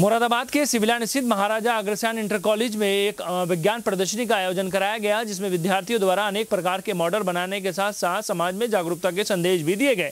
मुरादाबाद के सिविलान स्थित महाराजा Agrasen inter college में एक विज्ञान प्रदर्शनी का आयोजन कराया गया जिसमें विद्यार्थियों द्वारा अनेक प्रकार के मॉडल बनाने के साथ साथ समाज में जागरूकता के संदेश भी दिए गए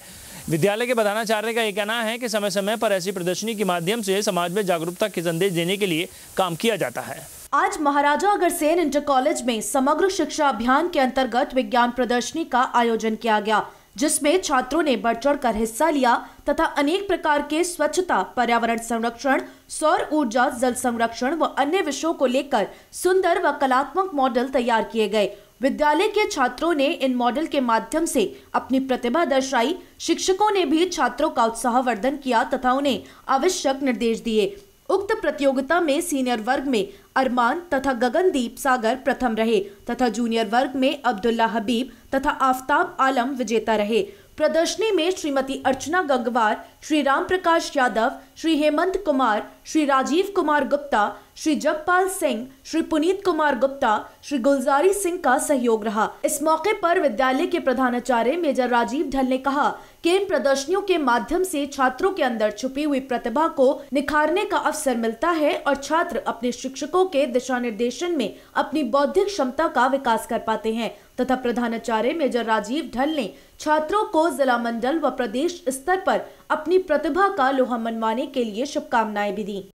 विद्यालय के प्रधानाचार्य का ये कहना है कि समय समय पर ऐसी प्रदर्शनी के माध्यम से समाज में जागरूकता के संदेश देने के लिए काम किया जाता है आज महाराजा अग्रसेन इंटर कॉलेज में समग्र शिक्षा अभियान के अंतर्गत विज्ञान प्रदर्शनी का आयोजन किया गया जिसमें छात्रों ने बढ़ चढ़ कर हिस्सा लिया तथा अनेक प्रकार के स्वच्छता पर्यावरण संरक्षण सौर ऊर्जा जल संरक्षण व अन्य विषयों को लेकर सुंदर व कलात्मक मॉडल तैयार किए गए विद्यालय के छात्रों ने इन मॉडल के माध्यम से अपनी प्रतिभा दर्शाई शिक्षकों ने भी छात्रों का उत्साहवर्धन किया तथा उन्हें आवश्यक निर्देश दिए उक्त प्रतियोगिता में सीनियर वर्ग में अरमान तथा गगनदीप सागर प्रथम रहे तथा जूनियर वर्ग में अब्दुल्ला हबीब तथा आफताब आलम विजेता रहे प्रदर्शनी में श्रीमती अर्चना गंगवार श्री राम प्रकाश यादव श्री हेमंत कुमार श्री राजीव कुमार गुप्ता श्री जगपाल सिंह श्री पुनीत कुमार गुप्ता श्री गुलजारी सिंह का सहयोग रहा इस मौके पर विद्यालय के प्रधानाचार्य मेजर राजीव ढल ने कहा कि इन प्रदर्शनियों के माध्यम से छात्रों के अंदर छुपी हुई प्रतिभा को निखारने का अवसर मिलता है और छात्र अपने शिक्षकों के दिशा निर्देशन में अपनी बौद्धिक क्षमता का विकास कर पाते हैं तथा प्रधानाचार्य मेजर राजीव ढल ने छात्रों को जिला मंडल व प्रदेश स्तर पर अपनी प्रतिभा का लोहा मनवाने के लिए शुभकामनाएं भी दी